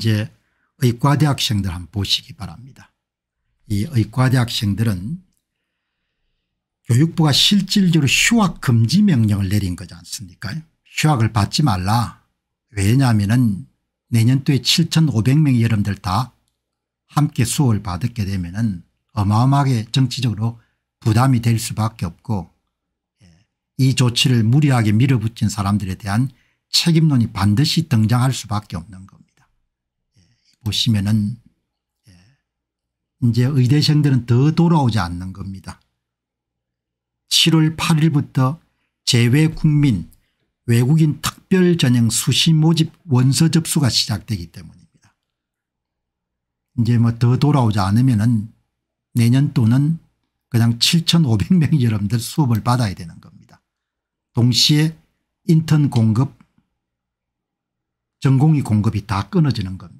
현재의 과대학생들 한번 보시기 바랍니다. 이 의과대학생들은 교육부가 실질적으로 휴학 금지 명령을 내린 거지 않습니까 휴학을 받지 말라 왜냐하면 내년도에 7500명이 여러분들 다 함께 수업을 받게 되면 어마어마하게 정치적으로 부담이 될 수밖에 없고 예, 이 조치를 무리하게 밀어붙인 사람들에 대한 책임론이 반드시 등장할 수밖에 없는 겁니다. 보시면은 예, 이제 의대생들은 더 돌아오지 않는 겁니다. 7월 8일부터 제외국민 외국인 특별전형 수시 모집 원서 접수가 시작되기 때문입니다. 이제 뭐 더 돌아오지 않으면은 내년 또는 그냥 7 5 0 0명 여러분들 수업을 받아야 되는 겁니다. 동시에 인턴 공급 전공의 공급이 다 끊어지는 겁니다.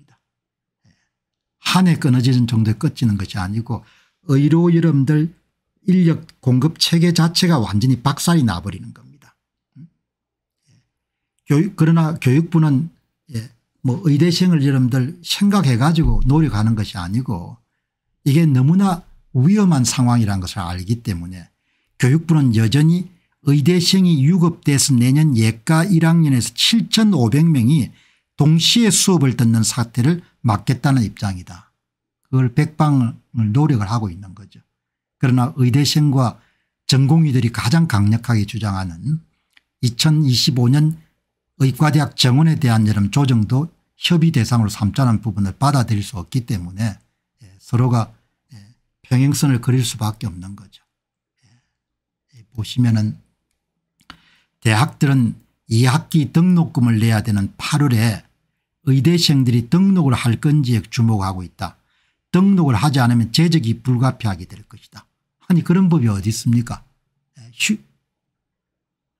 한해 끊어지는 정도에 끝지는 것이 아니고 의료 여러분들 인력 공급 체계 자체가 완전히 박살이 나버리는 겁니다. 음? 예. 교육 그러나 교육부는 예, 뭐 의대생을 여러분들 생각해 가지고 노력하는 것이 아니고 이게 너무나 위험한 상황이라는 것을 알기 때문에 교육부는 여전히 의대생이 유급돼서 내년 예가 1학년에서 7,500명이 동시에 수업을 듣는 사태를 막겠다는 입장이다. 그걸 백방을 노력을 하고 있는 거죠. 그러나 의대생과 전공의들이 가장 강력하게 주장하는 2025년 의과대학 정원에 대한 여름 조정도 협의 대상으로 삼자는 부분을 받아들일 수 없기 때문에 예, 서로가 예, 평행선을 그릴 수밖에 없는 거죠. 예, 보시면 은 대학들은 2학기 등록금을 내야 되는 8월에 의대생들이 등록을 할 건지에 주목하고 있다. 등록을 하지 않으면 재적이 불가피하게 될 것이다. 아니 그런 법이 어디 있습니까 네, 휴,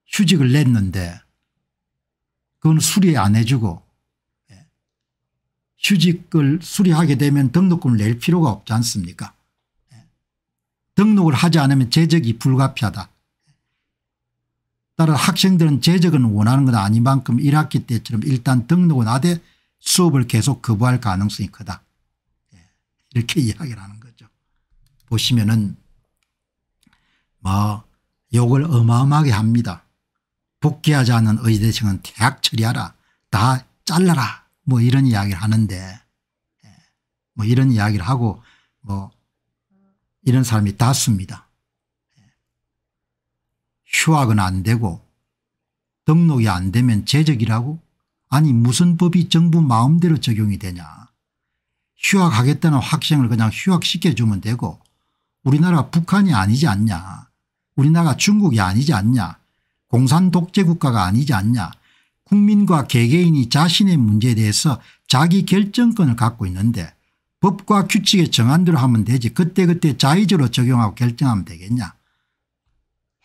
휴직을 냈는데 그건 수리 안 해주고 네, 휴직을 수리하게 되면 등록금을 낼 필요가 없지 않습니까 네, 등록을 하지 않으면 재적이 불가피하다. 따라 학생들은 재적은 원하는 건 아닌 만큼 1학기 때처럼 일단 등록은 하되 수업을 계속 거부할 가능성이 크다. 예, 이렇게 이야기를 하는 거죠. 보시면은 뭐 욕을 어마어마하게 합니다. 복귀하지 않은 의대생은 대학 처리하라 다 잘라라 뭐 이런 이야기를 하는데 예, 뭐 이런 이야기를 하고 뭐 이런 사람이 다수입니다. 휴학은 안 되고 등록이 안 되면 재적이라고 아니 무슨 법이 정부 마음대로 적용이 되냐. 휴학하겠다는 학생을 그냥 휴학시켜주면 되고 우리나라 북한이 아니지 않냐. 우리나라 중국이 아니지 않냐. 공산 독재 국가가 아니지 않냐. 국민과 개개인이 자신의 문제에 대해서 자기 결정권을 갖고 있는데 법과 규칙에 정한대로 하면 되지 그때그때 자의적으로 적용하고 결정하면 되겠냐.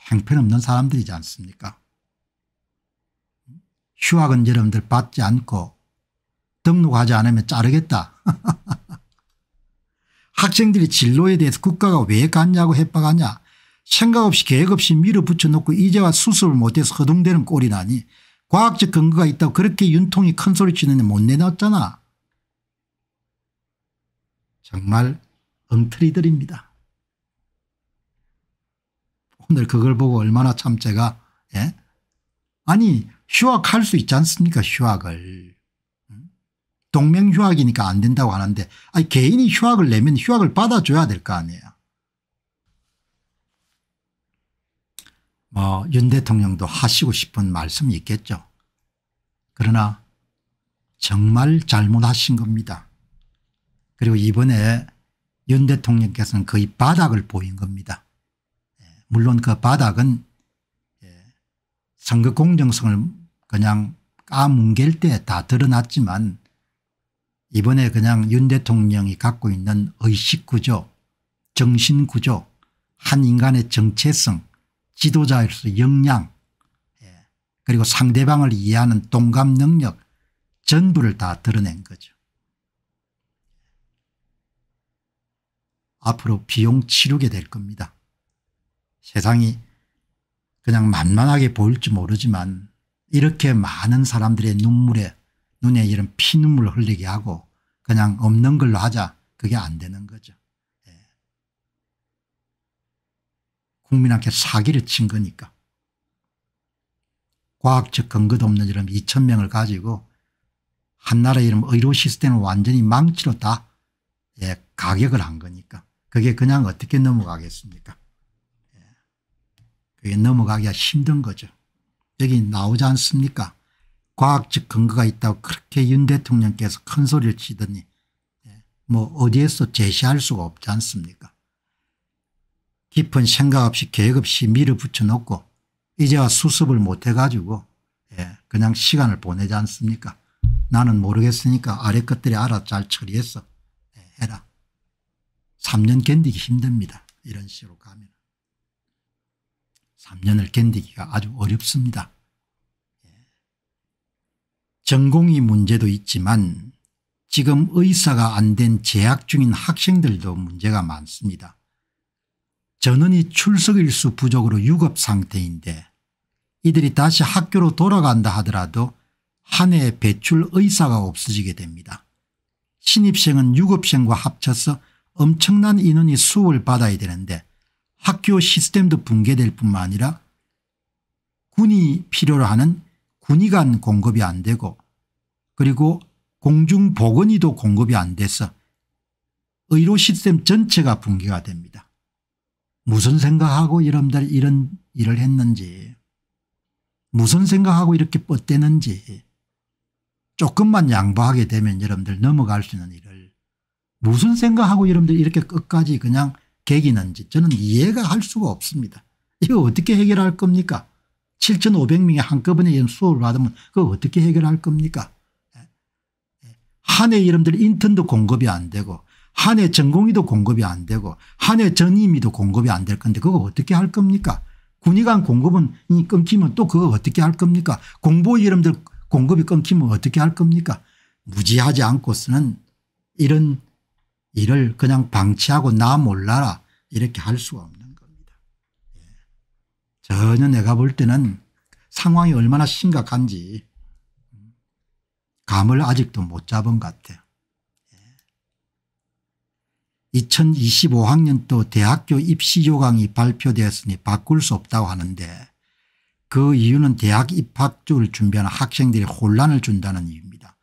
형편없는 사람들이지 않습니까 휴학은 여러분들 받지 않고 등록하지 않으면 자르겠다. 학생들이 진로에 대해서 국가가 왜 갔냐고 협박하냐 생각 없이 계획 없이 밀어붙여 놓고 이제와 수습을 못해서 허둥대는 꼴이 나니 과학적 근거가 있다고 그렇게 윤통이 큰 소리 치는데 못 내놨잖아. 정말 엉터리들입니다. 오늘 그걸 보고 얼마나 참 제가 예? 아니 휴학할 수 있지 않습니까 휴학을. 동맹 휴학이니까 안 된다고 하는데 아니 개인이 휴학을 내면 휴학을 받아줘야 될 거 아니에요. 뭐윤 대통령도 하시고 싶은 말씀이 있겠죠. 그러나 정말 잘못하신 겁니다. 그리고 이번에 윤 대통령께서는 거의 바닥을 보인 겁니다. 물론 그 바닥은 예, 선거 공정성을 그냥 까뭉갤 때 다 드러났지만 이번에 그냥 윤 대통령이 갖고 있는 의식구조 정신구조 한 인간의 정체성 지도자로서 역량 예, 그리고 상대방을 이해하는 동감 능력 전부를 다 드러낸 거죠. 앞으로 비용 치르게 될 겁니다. 세상이 그냥 만만하게 보일지 모르지만 이렇게 많은 사람들의 눈물에 눈에 이런 피눈물 흘리게 하고 그냥 없는 걸로 하자 그게 안 되는 거죠. 예. 국민한테 사기를 친 거니까. 과학적 근거도 없는 이런 2천 명을 가지고 한나라 이런 의료 시스템을 완전히 망치로 다 예, 가격을 한 거니까 그게 그냥 어떻게 넘어가겠습니까 그게 넘어가기가 힘든 거죠. 여기 나오지 않습니까 과학적 근거가 있다고 그렇게 윤 대통령께서 큰 소리를 치더니 예, 뭐 어디에서 제시할 수가 없지 않습니까 깊은 생각 없이 계획 없이 밀어붙여 놓고 이제와 수습을 못해 가지고 예, 그냥 시간을 보내지 않습니까 나는 모르겠으니까 아래 것들이 알아 잘 처리해서 예, 해라. 3년 견디기 힘듭니다. 이런 식으로 가면. 3년을 견디기가 아주 어렵습니다. 예. 전공이 문제도 있지만 지금 의사가 안 된 재학 중인 학생들도 문제가 많습니다. 전원이 출석일수 부족으로 유급 상태인데 이들이 다시 학교로 돌아간다 하더라도 한 해 배출 의사가 없어지게 됩니다. 신입생은 유급생과 합쳐서 엄청난 인원이 수업을 받아야 되는데 학교 시스템도 붕괴될 뿐만 아니라 군이 필요로 하는 군의관 공급이 안 되고 그리고 공중보건의도 공급이 안 돼서 의료 시스템 전체가 붕괴가 됩니다. 무슨 생각하고 여러분들 이런 일을 했는지 무슨 생각하고 이렇게 뻗대는지 조금만 양보하게 되면 여러분들 넘어갈 수 있는 일을 무슨 생각하고 여러분들 이렇게 끝까지 그냥 계기는지 저는 이해가 할 수가 없습니다. 이거 어떻게 해결할 겁니까? 7,500명이 한꺼번에 이런 수업을 받으면 그거 어떻게 해결할 겁니까? 예. 예. 한해 이름들 인턴도 공급이 안 되고 한해 전공의도 공급이 안 되고 한해 전임의도 공급이 안 될 건데 그거 어떻게 할 겁니까? 군의관 공급은 끊기면 또 그거 어떻게 할 겁니까? 공보 이름들 공급이 끊기면 어떻게 할 겁니까? 무지하지 않고 쓰는 이런 일을 그냥 방치하고 나 몰라라 이렇게 할 수가 없는 겁니다. 예. 전혀 내가 볼 때는 상황이 얼마나 심각한지 감을 아직도 못 잡은 것 같아요. 2025학년도 예. 대학교 입시 요강이 발표되었으니 바꿀 수 없다고 하는데 그 이유는 대학 입학쪽을 준비하는 학생들이 혼란을 준다는 이유입니다.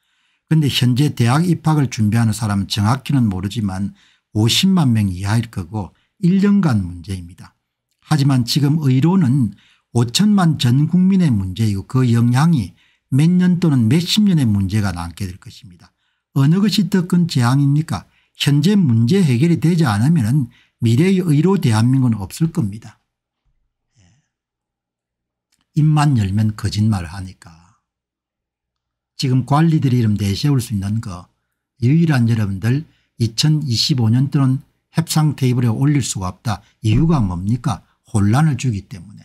그런데 현재 대학 입학을 준비하는 사람은 정확히는 모르지만 50만 명 이하일 거고 1년간 문제입니다. 하지만 지금 의료는 5천만 전 국민의 문제이고 그 영향이 몇 년 또는 몇 십 년의 문제가 남게 될 것입니다. 어느 것이 더 큰 재앙입니까 현재 문제 해결이 되지 않으면 미래의 의료 대한민국은 없을 겁니다. 예. 입만 열면 거짓말을 하니까 지금 관리들 이름 내세울 수 있는 거 유일한 여러분들 2025년 또는 협상 테이블에 올릴 수가 없다. 이유가 뭡니까? 혼란을 주기 때문에.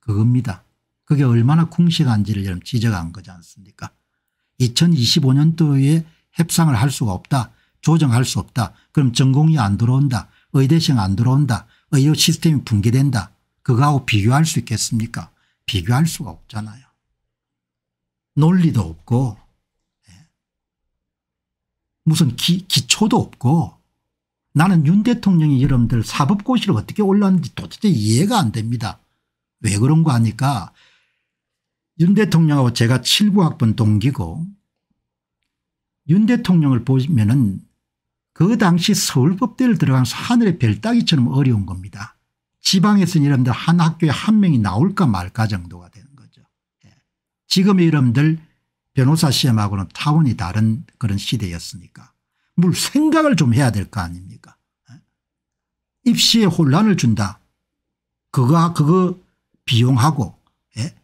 그겁니다. 그게 얼마나 궁시한지를 여러분 지적한 거지 않습니까? 2025년도에 협상을 할 수가 없다. 조정할 수 없다. 그럼 전공이 안 들어온다. 의대생 안 들어온다. 의료 시스템이 붕괴된다. 그거하고 비교할 수 있겠습니까? 비교할 수가 없잖아요. 논리도 없고 예. 무슨 기, 기초도 없고 나는 윤 대통령이 여러분들 사법고시를 어떻게 올랐는지 도대체 이해가 안 됩니다. 왜 그런 거 하니까 윤 대통령하고 제가 79학번 동기고 윤 대통령을 보면은 시그 당시 서울법대를 들어가서 하늘의 별 따기처럼 어려운 겁니다. 지방에서는 러분들한 학교에 한 명이 나올까 말까 정도가 돼요. 지금의 이름들 변호사 시험하고는 타원이 다른 그런 시대였으니까 물 생각을 좀 해야 될 거 아닙니까 입시에 혼란을 준다 그거 그거 비용하고 예?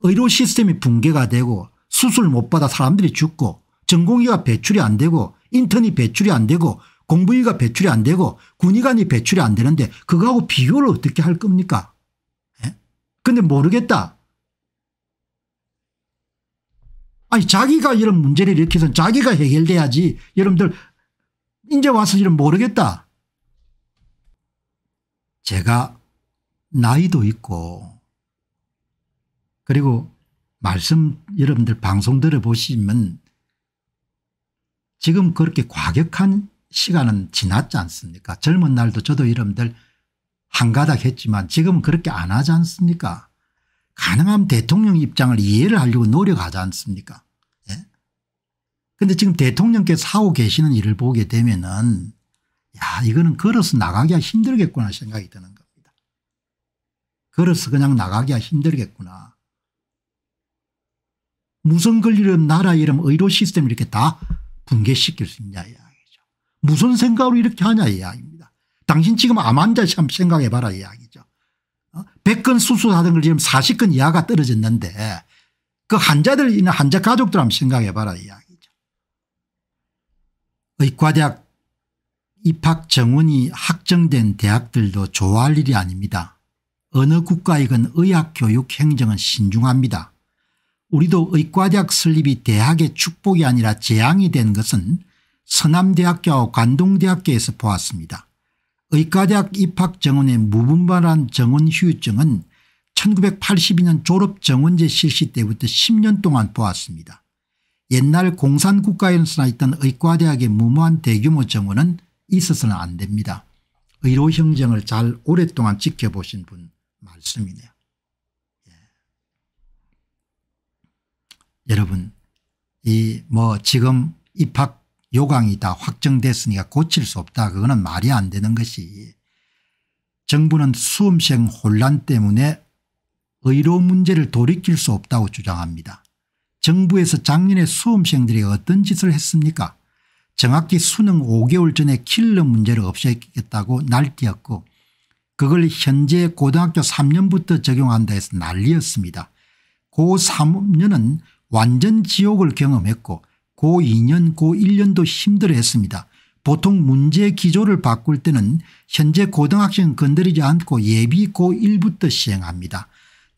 의료 시스템이 붕괴가 되고 수술 못 받아 사람들이 죽고 전공의가 배출이 안 되고 인턴이 배출이 안 되고 공부위가 배출이 안 되고 군의관이 배출이 안 되는데 그거하고 비교를 어떻게 할 겁니까 그런데 예? 모르겠다 아니 자기가 이런 문제를 일으켜서 자기가 해결돼야지 여러분들 이제 와서 이런 모르겠다. 제가 나이도 있고 그리고 말씀 여러분들 방송 들어보시면 지금 그렇게 과격한 시간은 지났지 않습니까 젊은 날도 저도 여러분들 한가닥 했지만 지금은 그렇게 안 하지 않습니까 가능하면 대통령 입장을 이해를 하려고 노력하지 않습니까 근데 지금 대통령께서 하고 계시는 일을 보게 되면은 야 이거는 걸어서 나가기가 힘들겠구나 생각이 드는 겁니다. 걸어서 그냥 나가기가 힘들겠구나. 무슨 권리름 나라 이름 의료 시스템 이렇게 다 붕괴시킬 수 있냐 이야기죠. 무슨 생각으로 이렇게 하냐 이야기입니다. 당신 지금 암환자 참 생각해 봐라 이야기죠. 어? 100건 수술하던 걸 지금 40건 이하가 떨어졌는데 그 환자들 이나 환자 가족들 한번 생각해 봐라 이야기. 의과대학 입학 정원이 확정된 대학들도 좋아할 일이 아닙니다. 어느 국가이건 의학교육 행정은 신중합니다. 우리도 의과대학 설립이 대학의 축복이 아니라 재앙이 된 것은 서남대학교와 관동대학교에서 보았습니다. 의과대학 입학 정원의 무분별한 정원 휴유증은 1982년 졸업 정원제 실시 때부터 10년 동안 보았습니다. 옛날 공산국가에서나 있던 의과대학의 무모한 대규모 정원은 있어서는 안 됩니다. 의료 형정을 잘 오랫동안 지켜보신 분 말씀이네요. 예. 여러분 이 뭐 지금 입학 요강이 다 확정됐으니까 고칠 수 없다 그거는 말이 안 되는 것이 정부는 수험생 혼란 때문에 의료 문제를 돌이킬 수 없다고 주장합니다. 정부에서 작년에 수험생들이 어떤 짓을 했습니까 정확히 수능 5개월 전에 킬러 문제를 없애겠다고 날뛰었고 그걸 현재 고등학교 3년부터 적용한다 해서 난리였습니다. 고 3년은 완전 지옥을 경험했고 고 2년 고 1년도 힘들어했습니다. 보통 문제 기조를 바꿀 때는 현재 고등학생 건드리지 않고 예비 고 1부터 시행합니다.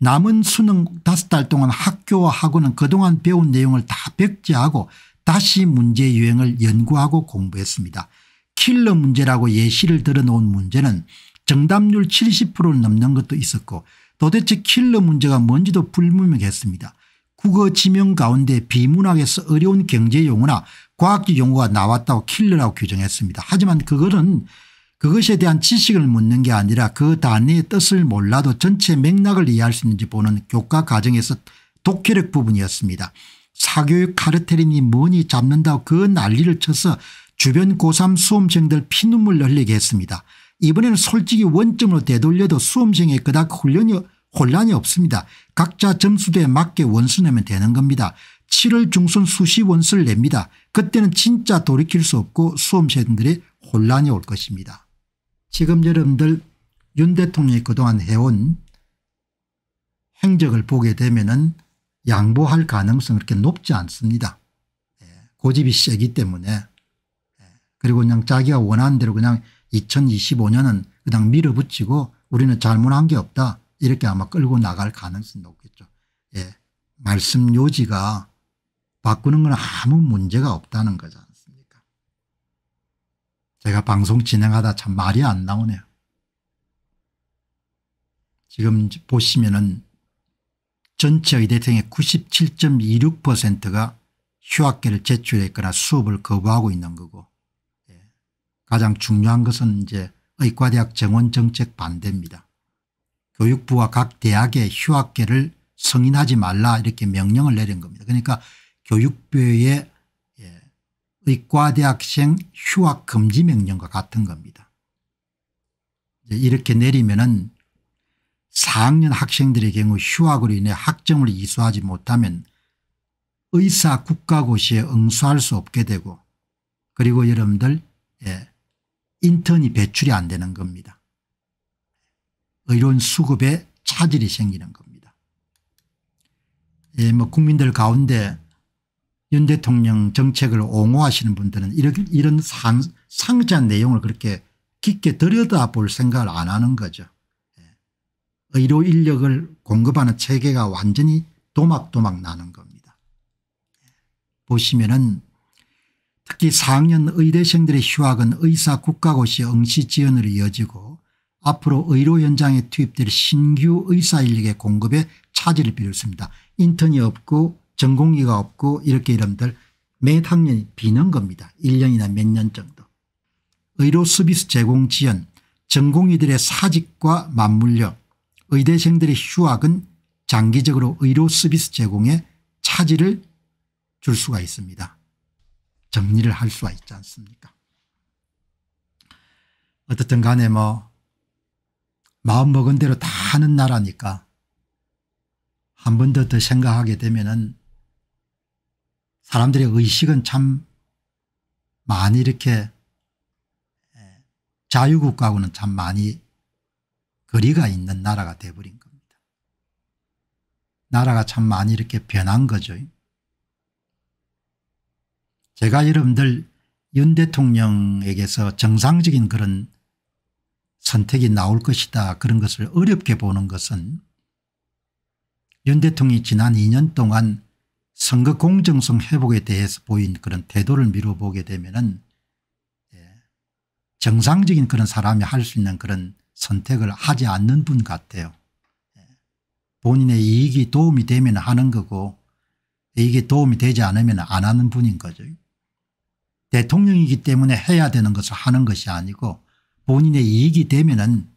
남은 수능 다섯 달 동안 학교와 학원은 그동안 배운 내용을 다 백지하고 다시 문제 유행을 연구하고 공부했습니다. 킬러 문제라고 예시를 들어놓은 문제는 정답률 70%를 넘는 것도 있었고 도대체 킬러 문제가 뭔지도 불문명했습니다 국어 지명 가운데 비문학에서 어려운 경제 용어나 과학적 용어가 나왔다고 킬러라고 규정했습니다. 하지만 그거는 그것에 대한 지식을 묻는 게 아니라 그단위의 뜻을 몰라도 전체 맥락을 이해할 수 있는지 보는 교과 과정에서 독해력 부분이었습니다. 사교육 카르텔이 뭐니 잡는다고 그 난리를 쳐서 주변 고3 수험생들 피눈물 흘리게 했습니다. 이번에는 솔직히 원점으로 되돌려도 수험생의 그닥 훈련이 혼란이 없습니다. 각자 점수대에 맞게 원수 내면 되는 겁니다. 7월 중순 수시 원수를 냅니다. 그때는 진짜 돌이킬 수 없고 수험생들의 혼란이 올 것입니다. 지금 여러분들 윤 대통령이 그동안 해온 행적을 보게 되면 은 양보할 가능성이 그렇게 높지 않습니다. 예, 고집이 세기 때문에 예, 그리고 그냥 자기가 원하는 대로 그냥 2025년은 그냥 밀어붙이고 우리는 잘못한 게 없다 이렇게 아마 끌고 나갈 가능성이 높겠죠. 예. 말씀 요지가 바꾸는 건 아무 문제가 없다는 거잖아요. 내가 방송 진행하다 참 말이 안 나오네요. 지금 보시면은 전체 의대생의 97.26%가 휴학계를 제출했거나 수업을 거부하고 있는 거고 예. 가장 중요한 것은 이제 의과대학 정원 정책 반대입니다. 교육부와 각 대학에 휴학계를 승인하지 말라 이렇게 명령을 내린 겁니다. 그러니까 교육부의 의과대학생 휴학금지 명령과 같은 겁니다. 이렇게 내리면 은 4학년 학생들의 경우 휴학으로 인해 학점을 이수하지 못하면 의사 국가고시에 응수할 수 없게 되고 그리고 여러분들 예, 인턴이 배출이 안 되는 겁니다. 의료인 수급에 차질이 생기는 겁니다. 예, 뭐 국민들 가운데 윤 대통령 정책을 옹호하시는 분들은 이런, 이런 상, 상자 내용을 그렇게 깊게 들여다볼 생각을 안 하는 거죠. 예. 의료 인력을 공급하는 체계가 완전히 도막도막 나는 겁니다. 예. 보시면은 특히 4학년 의대생들의 휴학은 의사 국가고시 응시 지원으로 이어지고 앞으로 의료 현장에 투입될 신규 의사 인력의 공급에 차질을 빚었습니다. 인턴이 없고 전공기가 없고 이렇게 이름들 매 학년이 비는 겁니다. 1년이나 몇 년 정도. 의료 서비스 제공 지연 전공의들의 사직과 맞물려 의대생들의 휴학은 장기적으로 의료 서비스 제공에 차질을 줄 수가 있습니다. 정리를 할 수가 있지 않습니까 어떻든 간에 뭐 마음먹은 대로 다 하는 나라니까 한 번 더 더 생각하게 되면 은 사람들의 의식은 참 많이 이렇게 자유국가하고는 참 많이 거리가 있는 나라가 돼버린 겁니다. 나라가 참 많이 이렇게 변한 거죠. 제가 여러분들 윤 대통령에게서 정상적인 그런 선택이 나올 것이다 그런 것을 어렵게 보는 것은 윤 대통령이 지난 2년 동안 선거 공정성 회복에 대해서 보인 그런 태도를 미뤄보게 되면은 예, 정상적인 그런 사람이 할 수 있는 그런 선택을 하지 않는 분 같아요. 예, 본인의 이익이 도움이 되면 하는 거고 이게 도움이 되지 않으면 안 하는 분인 거죠. 대통령이기 때문에 해야 되는 것을 하는 것이 아니고 본인의 이익이 되면 은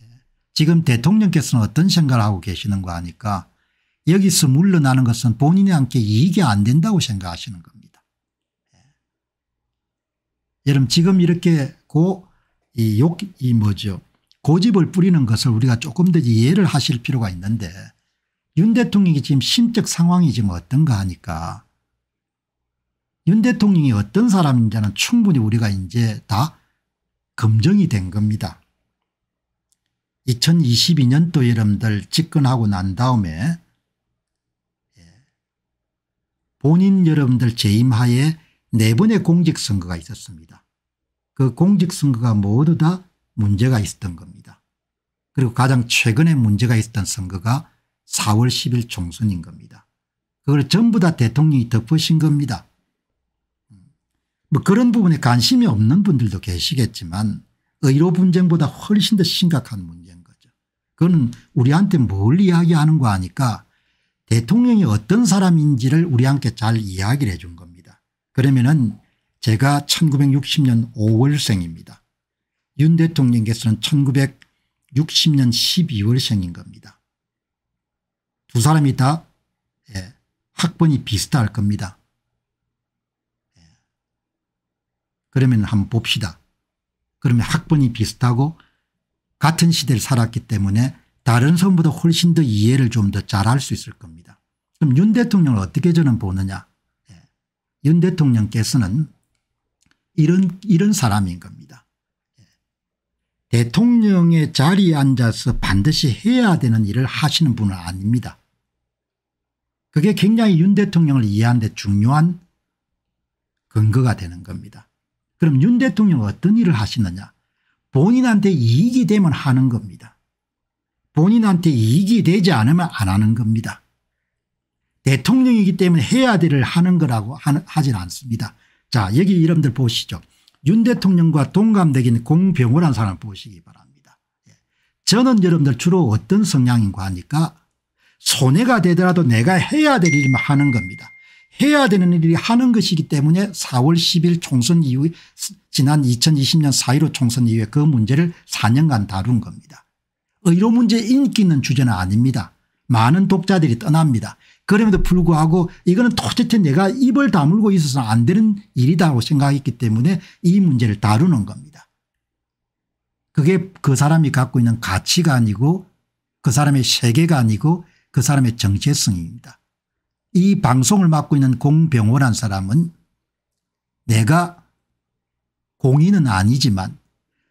예, 지금 대통령께서는 어떤 생각을 하고 계시는거아니까 여기서 물러나는 것은 본인이 함께 이익이 안 된다고 생각하시는 겁니다. 예. 여러분 지금 이렇게 고, 이 욕, 이 뭐죠. 고집을 뿌리는 것을 우리가 조금 더 이해를 하실 필요가 있는데 윤 대통령이 지금 심적 상황이 지금 어떤가 하니까 윤 대통령이 어떤 사람인지는 충분히 우리가 이제 다 검증이 된 겁니다. 2022년도 여러분들 집권하고 난 다음에 본인 여러분들 재임하에 네 번의 공직선거가 있었습니다. 그 공직선거가 모두 다 문제가 있었던 겁니다. 그리고 가장 최근에 문제가 있었던 선거가 4월 10일 총선인 겁니다. 그걸 전부 다 대통령이 덮으신 겁니다. 뭐 그런 부분에 관심이 없는 분들도 계시겠지만 의료 분쟁보다 훨씬 더 심각한 문제인 거죠. 그건 우리한테 뭘 이야기하는 거 아니까 대통령이 어떤 사람인지를 우리 한테잘 이야기를 해준 겁니다. 그러면은 제가 1960년 5월생입니다. 윤 대통령께서는 1960년 12월생인 겁니다. 두 사람이 다 예, 학번이 비슷할 겁니다. 예. 그러면 한번 봅시다. 그러면 학번이 비슷하고 같은 시대를 살았기 때문에 다른 선보다 훨씬 더 이해를 좀 더 잘할 수 있을 겁니다. 그럼 윤 대통령을 어떻게 저는 보느냐. 예. 윤 대통령께서는 이런 이런 사람인 겁니다. 예. 대통령의 자리에 앉아서 반드시 해야 되는 일을 하시는 분은 아닙니다. 그게 굉장히 윤 대통령을 이해하는 데 중요한 근거가 되는 겁니다. 그럼 윤 대통령은 어떤 일을 하시느냐. 본인한테 이익이 되면 하는 겁니다. 본인한테 이익이 되지 않으면 안 하는 겁니다. 대통령이기 때문에 해야 될 하는 거라고 하진 않습니다. 자 여기 이름들 보시죠. 윤 대통령과 동감되긴 공병호라 사람 보시기 바랍니다. 예. 저는 여러분들 주로 어떤 성향인가 하니까 손해가 되더라도 내가 해야 될 일만 하는 겁니다. 해야 되는 일이 하는 것이기 때문에 4월 10일 총선 이후 지난 2020년 4.15 총선 이후에 그 문제를 4년간 다룬 겁니다. 의료 어, 문제 인기 있는 주제는 아닙니다. 많은 독자들이 떠납니다. 그럼에도 불구하고 이거는 도대체 내가 입을 다물고 있어서 안 되는 일이다고 생각했기 때문에 이 문제를 다루는 겁니다. 그게 그 사람이 갖고 있는 가치가 아니고 그 사람의 세계가 아니고 그 사람의 정체성입니다. 이 방송을 맡고 있는 공병호란 사람은 내가 공인은 아니지만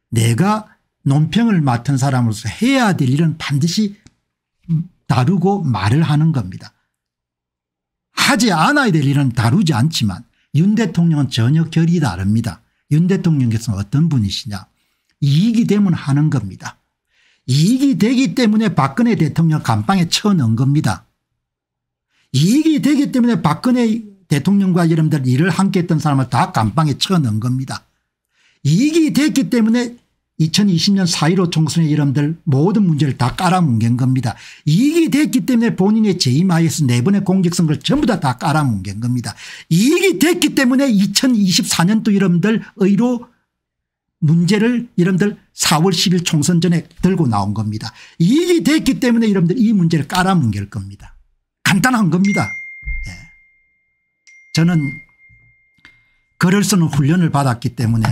내가 논평을 맡은 사람으로서 해야 될 일은 반드시 다루고 말을 하는 겁니다. 하지 않아야 될 일은 다루지 않지만 윤 대통령은 전혀 결이 다릅니다. 윤 대통령께서는 어떤 분이시냐 이익이 되면 하는 겁니다. 이익이 되기 때문에 박근혜 대통령 감방에 쳐넣은 겁니다. 이익이 되기 때문에 박근혜 대통령과 여러분들 일을 함께 했던 사람을 다 감방에 쳐넣은 겁니다. 이익이 됐기 때문에 2020년 4.15 총선의 이름들 모든 문제를 다 깔아뭉갠 겁니다. 이익이 됐기 때문에 본인의 재임하에서 네 번의 공직선거를 전부 다다 깔아뭉갠 겁니다. 이익이 됐기 때문에 2024년도 이름들 의로 문제를 이름들 4월 10일 총선 전에 들고 나온 겁니다. 이익이 됐기 때문에 이름들 이 문제를 깔아뭉갤 겁니다. 간단한 겁니다. 예. 저는 글을 쓰는 훈련을 받았기 때문에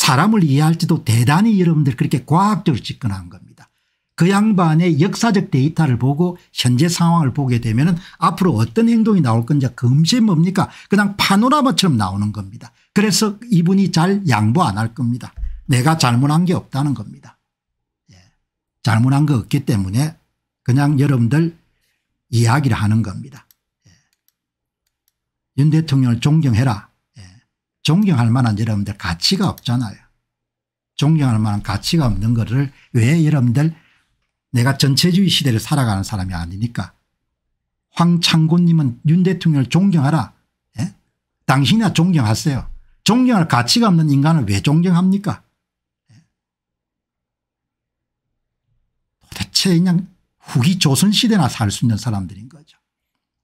사람을 이해할지도 대단히 여러분들 그렇게 과학적으로 접근한 겁니다. 그 양반의 역사적 데이터를 보고 현재 상황을 보게 되면 앞으로 어떤 행동이 나올 건지 금시 뭡니까 그냥 파노라마처럼 나오는 겁니다. 그래서 이분이 잘 양보 안 할 겁니다. 내가 잘못한 게 없다는 겁니다. 예. 잘못한 거 없기 때문에 그냥 여러분들 이야기를 하는 겁니다. 예. 윤 대통령을 존경해라. 존경할 만한 여러분들 가치가 없잖아요. 존경할 만한 가치가 없는 것을 왜 여러분들 내가 전체주의 시대를 살아가는 사람이 아니니까 황창곤님은 윤 대통령을 존경하라. 예? 당신이나 존경하세요. 존경할 가치가 없는 인간을 왜 존경합니까? 예? 도대체 그냥 후기 조선시대나 살 수 있는 사람들인 거죠.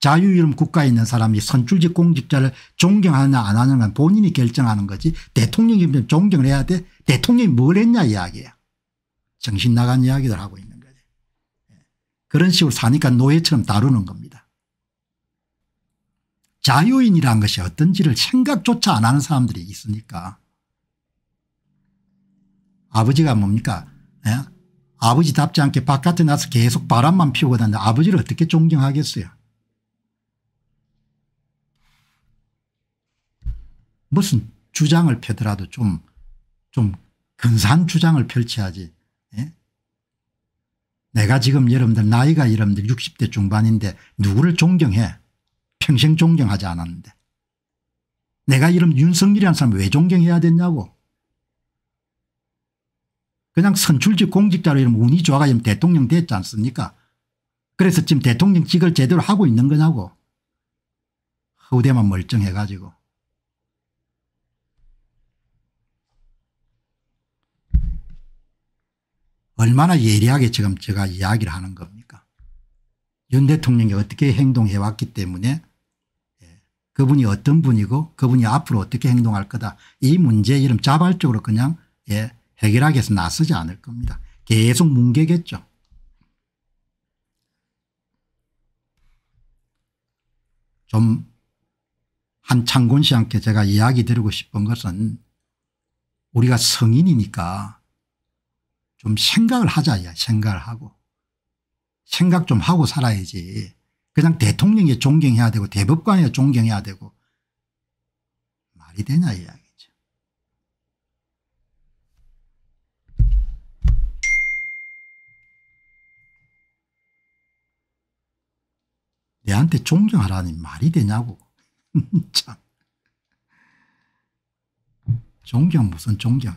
자유이름 국가에 있는 사람이 선출직 공직자를 존경하느냐 안 하느냐 는 본인이 결정하는 거지 대통령이 존경을 해야 돼 대통령이 뭘 했냐 이야기야. 정신 나간 이야기를 하고 있는 거지. 예. 그런 식으로 사니까 노예처럼 다루는 겁니다. 자유인이란 것이 어떤지를 생각조차 안 하는 사람들이 있으니까 아버지가 뭡니까 예? 아버지답지 않게 바깥에 나서 계속 바람만 피우고 다니는데 아버지를 어떻게 존경하겠어요 무슨 주장을 펴더라도 좀, 좀 근사한 주장을 펼쳐야지. 예? 내가 지금 여러분들 나이가 여러분들 60대 중반인데 누구를 존경해? 평생 존경하지 않았는데. 내가 이런 윤석열이라는 사람 왜 존경해야 됐냐고. 그냥 선출직 공직자로 이러면 운이 좋아가 지금 대통령 됐지 않습니까? 그래서 지금 대통령직을 제대로 하고 있는 거냐고. 허우대만 멀쩡해가지고. 얼마나 예리하게 지금 제가 이야기를 하는 겁니까 윤 대통령이 어떻게 행동해 왔기 때문에 예, 그분이 어떤 분이고 그분이 앞으로 어떻게 행동할 거다 이 문제 이름 자발적으로 그냥 예, 해결하기 위해서 나서지 않을 겁니다. 계속 뭉개겠죠. 좀 한창곤 씨한테 제가 이야기 드리고 싶은 것은 우리가 성인이니까 좀 생각을 하자 야 생각을 하고 생각 좀 하고 살아야지 그냥 대통령이 존경해야 되고 대법관이 존경해야 되고 말이 되냐 이야기죠. 내한테 존경하라니 말이 되냐고 참 존경 무슨 존경